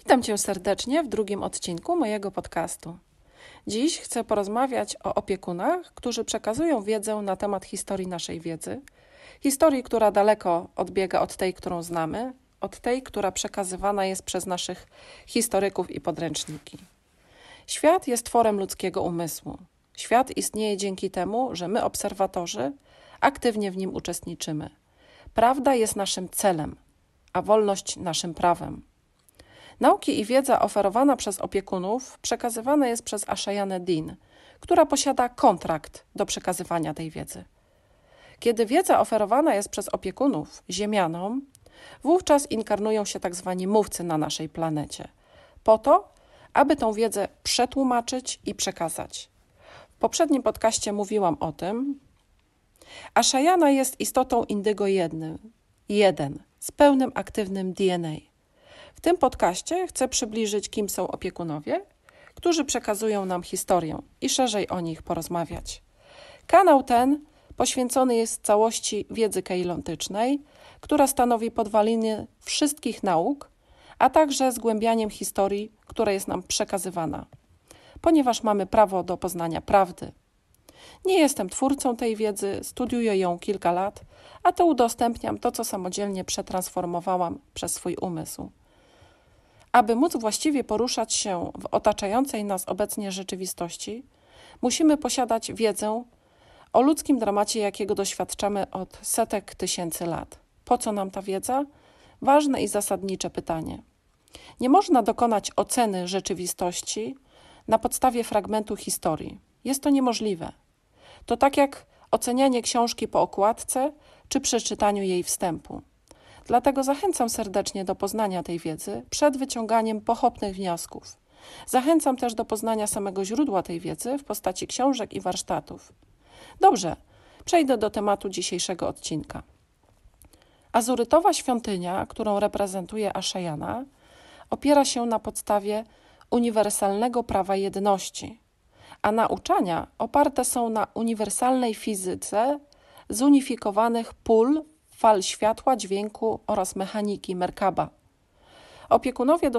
Witam Cię serdecznie w drugim odcinku mojego podcastu. Dziś chcę porozmawiać o opiekunach, którzy przekazują wiedzę na temat historii naszej wiedzy, historii, która daleko odbiega od tej, którą znamy, od tej, która przekazywana jest przez naszych historyków i podręczniki. Świat jest tworem ludzkiego umysłu. Świat istnieje dzięki temu, że my, obserwatorzy, aktywnie w nim uczestniczymy. Prawda jest naszym celem, a wolność naszym prawem. Nauki i wiedza oferowana przez opiekunów przekazywana jest przez Ashayanę Din, która posiada kontrakt do przekazywania tej wiedzy. Kiedy wiedza oferowana jest przez opiekunów ziemianom, wówczas inkarnują się tak zwani mówcy na naszej planecie, po to, aby tą wiedzę przetłumaczyć i przekazać. W poprzednim podcaście mówiłam o tym. Ashayana jest istotą indygo jednym, jeden, z pełnym aktywnym DNA. W tym podcaście chcę przybliżyć, kim są opiekunowie, którzy przekazują nam historię i szerzej o nich porozmawiać. Kanał ten poświęcony jest całości wiedzy kejlontycznej, która stanowi podwaliny wszystkich nauk, a także zgłębianiem historii, która jest nam przekazywana, ponieważ mamy prawo do poznania prawdy. Nie jestem twórcą tej wiedzy, studiuję ją kilka lat, a to udostępniam to, co samodzielnie przetransformowałam przez swój umysł. Aby móc właściwie poruszać się w otaczającej nas obecnie rzeczywistości, musimy posiadać wiedzę o ludzkim dramacie, jakiego doświadczamy od setek tysięcy lat. Po co nam ta wiedza? Ważne i zasadnicze pytanie. Nie można dokonać oceny rzeczywistości na podstawie fragmentu historii. Jest to niemożliwe. To tak jak ocenianie książki po okładce czy przeczytaniu jej wstępu. Dlatego zachęcam serdecznie do poznania tej wiedzy przed wyciąganiem pochopnych wniosków. Zachęcam też do poznania samego źródła tej wiedzy w postaci książek i warsztatów. Dobrze, przejdę do tematu dzisiejszego odcinka. Azurytowa świątynia, którą reprezentuje Ashayana, opiera się na podstawie uniwersalnego prawa jedności, a nauczania oparte są na uniwersalnej fizyce zunifikowanych pól fal światła, dźwięku oraz mechaniki Merkaba. Opiekunowie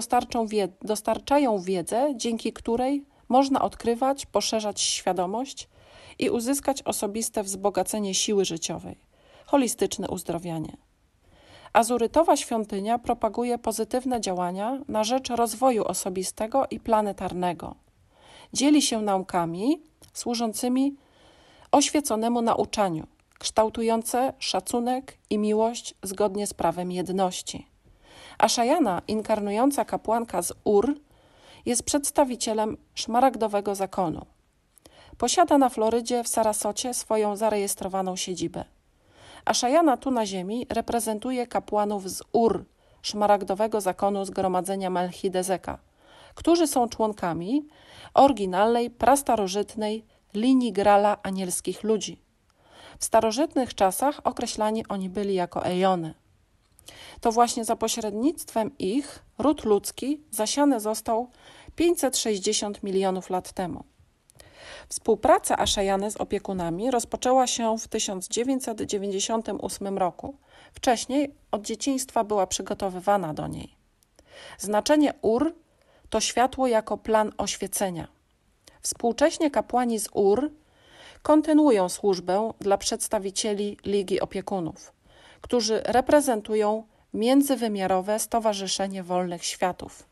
dostarczają wiedzę, dzięki której można odkrywać, poszerzać świadomość i uzyskać osobiste wzbogacenie siły życiowej, holistyczne uzdrowianie. Azurytowa świątynia propaguje pozytywne działania na rzecz rozwoju osobistego i planetarnego. Dzieli się naukami służącymi oświeconemu nauczaniu, kształtujące szacunek i miłość zgodnie z prawem jedności. Ashayana, inkarnująca kapłanka z Ur, jest przedstawicielem szmaragdowego zakonu. Posiada na Florydzie w Sarasocie swoją zarejestrowaną siedzibę. Ashayana tu na ziemi reprezentuje kapłanów z Ur, szmaragdowego zakonu zgromadzenia Melchidezeka, którzy są członkami oryginalnej, prastarożytnej linii grala anielskich ludzi – w starożytnych czasach określani oni byli jako ejony. To właśnie za pośrednictwem ich ród ludzki zasiany został 560 milionów lat temu. Współpraca Aszajany z opiekunami rozpoczęła się w 1998 roku. Wcześniej od dzieciństwa była przygotowywana do niej. Znaczenie Ur to światło jako plan oświecenia. Współcześnie kapłani z Ur kontynuują służbę dla przedstawicieli Ligi Opiekunów, którzy reprezentują międzywymiarowe Stowarzyszenie Wolnych Światów.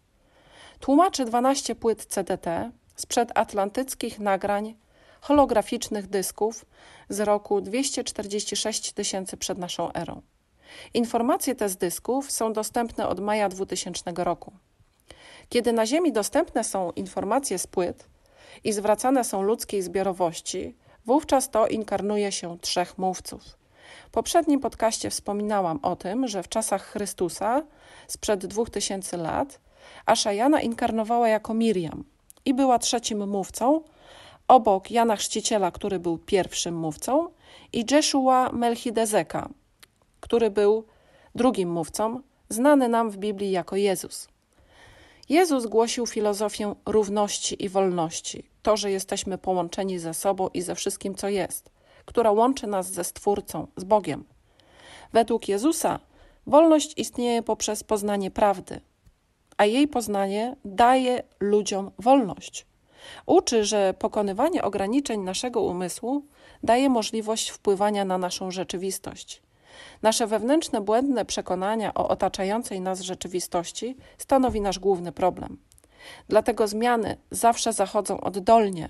Tłumaczy 12 płyt CDT sprzed atlantyckich nagrań holograficznych dysków z roku 246 tysięcy przed naszą erą. Informacje te z dysków są dostępne od maja 2000 roku. Kiedy na Ziemi dostępne są informacje z płyt i zwracane są ludzkiej zbiorowości, Wówczas to inkarnuje się trzech mówców. W poprzednim podcaście wspominałam o tym, że w czasach Chrystusa, sprzed 2000 lat, Aszajana inkarnowała jako Miriam i była trzecim mówcą, obok Jana Chrzciciela, który był pierwszym mówcą, i Jeszua Melchidezeka, który był drugim mówcą, znany nam w Biblii jako Jezus. Jezus głosił filozofię równości i wolności, to, że jesteśmy połączeni ze sobą i ze wszystkim, co jest, która łączy nas ze Stwórcą, z Bogiem. Według Jezusa wolność istnieje poprzez poznanie prawdy, a jej poznanie daje ludziom wolność. Uczy, że pokonywanie ograniczeń naszego umysłu daje możliwość wpływania na naszą rzeczywistość. Nasze wewnętrzne błędne przekonania o otaczającej nas rzeczywistości stanowi nasz główny problem. Dlatego zmiany zawsze zachodzą oddolnie,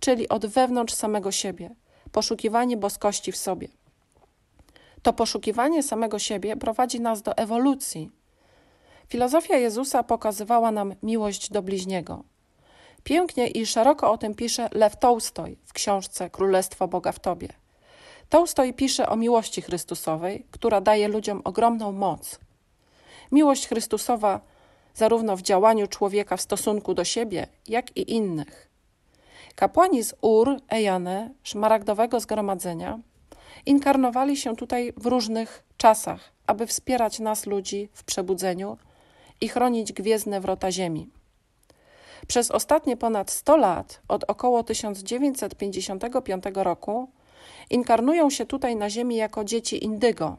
czyli od wewnątrz samego siebie, poszukiwanie boskości w sobie. To poszukiwanie samego siebie prowadzi nas do ewolucji. Filozofia Jezusa pokazywała nam miłość do bliźniego. Pięknie i szeroko o tym pisze Lew Tołstoj w książce Królestwo Boga w Tobie. Tołstoj pisze o miłości Chrystusowej, która daje ludziom ogromną moc. Miłość Chrystusowa zarówno w działaniu człowieka w stosunku do siebie, jak i innych. Kapłani z Ur, Ejane, Szmaragdowego Zgromadzenia inkarnowali się tutaj w różnych czasach, aby wspierać nas ludzi w przebudzeniu i chronić gwiezdne wrota ziemi. Przez ostatnie ponad 100 lat, od około 1955 roku, inkarnują się tutaj na Ziemi jako dzieci indygo.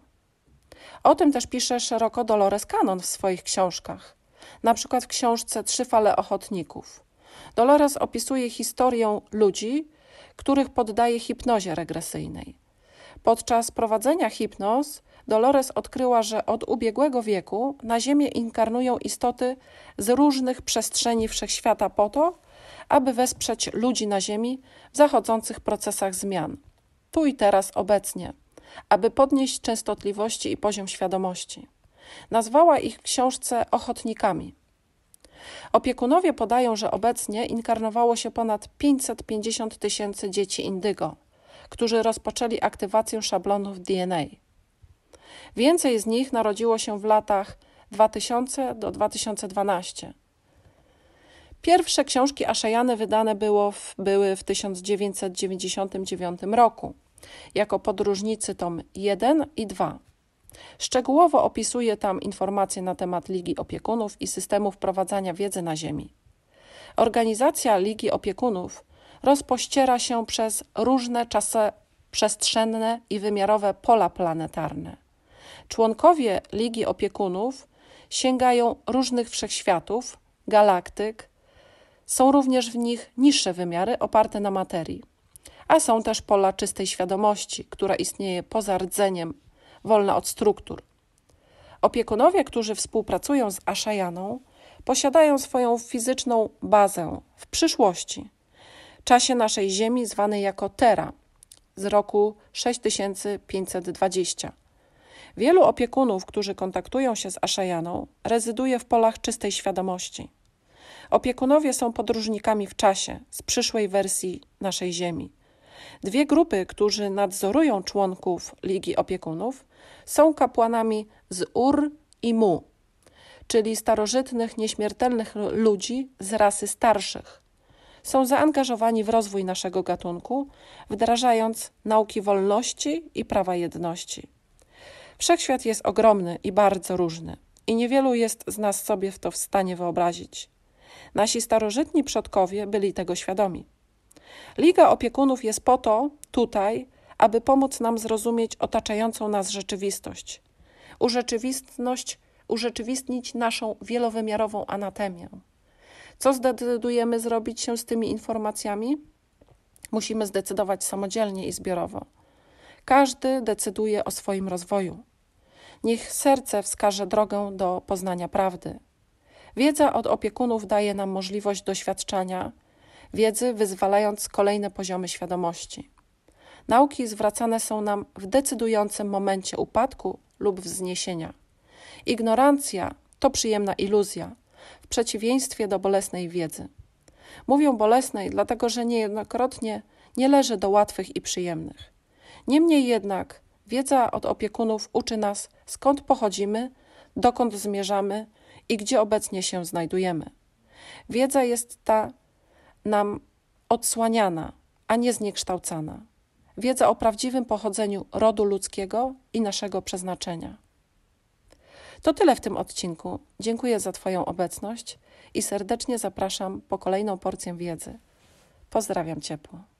O tym też pisze szeroko Dolores Cannon w swoich książkach na przykład w książce Trzy fale ochotników. Dolores opisuje historię ludzi, których poddaje hipnozie regresyjnej. Podczas prowadzenia hipnoz Dolores odkryła, że od ubiegłego wieku na Ziemię inkarnują istoty z różnych przestrzeni wszechświata po to, aby wesprzeć ludzi na Ziemi w zachodzących procesach zmian, tu i teraz obecnie, aby podnieść częstotliwości i poziom świadomości. Nazwała ich w książce ochotnikami. Opiekunowie podają, że obecnie inkarnowało się ponad 550 tysięcy dzieci indygo, którzy rozpoczęli aktywację szablonów DNA. Więcej z nich narodziło się w latach 2000 do 2012. Pierwsze książki Aszejany wydane było w, były w 1999 roku jako podróżnicy tom 1 i 2. Szczegółowo opisuje tam informacje na temat Ligi Opiekunów i systemu wprowadzania wiedzy na ziemi. Organizacja Ligi Opiekunów rozpościera się przez różne czasy przestrzenne i wymiarowe pola planetarne. Członkowie Ligi Opiekunów sięgają różnych wszechświatów, galaktyk, są również w nich niższe wymiary oparte na materii, a są też pola czystej świadomości, która istnieje poza rdzeniem wolna od struktur. Opiekunowie, którzy współpracują z Aszajaną, posiadają swoją fizyczną bazę w przyszłości, czasie naszej Ziemi zwanej jako Terra z roku 6520. Wielu opiekunów, którzy kontaktują się z Aszajaną, rezyduje w polach czystej świadomości. Opiekunowie są podróżnikami w czasie z przyszłej wersji naszej Ziemi. Dwie grupy, którzy nadzorują członków Ligi Opiekunów, są kapłanami z Ur i Mu, czyli starożytnych, nieśmiertelnych ludzi z rasy starszych. Są zaangażowani w rozwój naszego gatunku, wdrażając nauki wolności i prawa jedności. Wszechświat jest ogromny i bardzo różny, i niewielu jest z nas sobie w to w stanie wyobrazić. Nasi starożytni przodkowie byli tego świadomi. Liga Opiekunów jest po to tutaj, aby pomóc nam zrozumieć otaczającą nas rzeczywistość, urzeczywistność, urzeczywistnić naszą wielowymiarową anatemię. Co zdecydujemy zrobić się z tymi informacjami? Musimy zdecydować samodzielnie i zbiorowo. Każdy decyduje o swoim rozwoju. Niech serce wskaże drogę do poznania prawdy. Wiedza od opiekunów daje nam możliwość doświadczania wiedzy, wyzwalając kolejne poziomy świadomości nauki zwracane są nam w decydującym momencie upadku lub wzniesienia. Ignorancja to przyjemna iluzja, w przeciwieństwie do bolesnej wiedzy. Mówią bolesnej, dlatego że niejednokrotnie nie leży do łatwych i przyjemnych. Niemniej jednak wiedza od opiekunów uczy nas, skąd pochodzimy, dokąd zmierzamy i gdzie obecnie się znajdujemy. Wiedza jest ta nam odsłaniana, a nie zniekształcana. Wiedza o prawdziwym pochodzeniu rodu ludzkiego i naszego przeznaczenia. To tyle w tym odcinku. Dziękuję za Twoją obecność i serdecznie zapraszam po kolejną porcję wiedzy. Pozdrawiam ciepło.